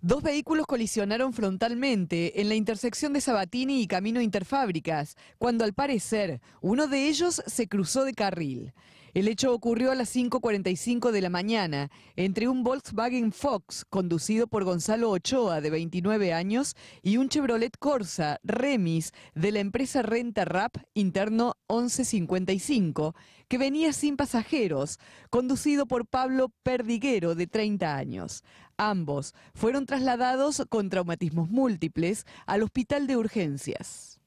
Dos vehículos colisionaron frontalmente en la intersección de Sabatini y Camino Interfábricas, cuando al parecer uno de ellos se cruzó de carril. El hecho ocurrió a las 5.45 de la mañana entre un Volkswagen Fox conducido por Gonzalo Ochoa, de 29 años, y un Chevrolet Corsa Remis de la empresa Renta Rap Interno 1155, que venía sin pasajeros, conducido por Pablo Perdiguero, de 30 años. Ambos fueron trasladados con traumatismos múltiples al hospital de urgencias.